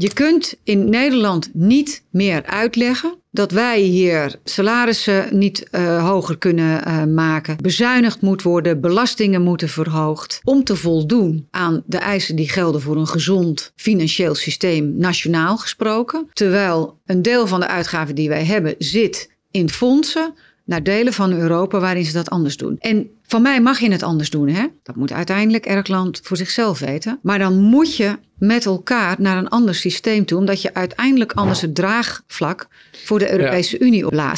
Je kunt in Nederland niet meer uitleggen dat wij hier salarissen niet eh, hoger kunnen eh, maken, bezuinigd moet worden, belastingen moeten verhoogd, om te voldoen aan de eisen die gelden voor een gezond financieel systeem nationaal gesproken. Terwijl een deel van de uitgaven die wij hebben zit in fondsen naar delen van Europa waarin ze dat anders doen. En van mij mag je het anders doen, hè? Dat moet uiteindelijk elk land voor zichzelf weten. Maar dan moet je met elkaar naar een ander systeem toe. Omdat je uiteindelijk anders het draagvlak voor de Europese Unie oplaast.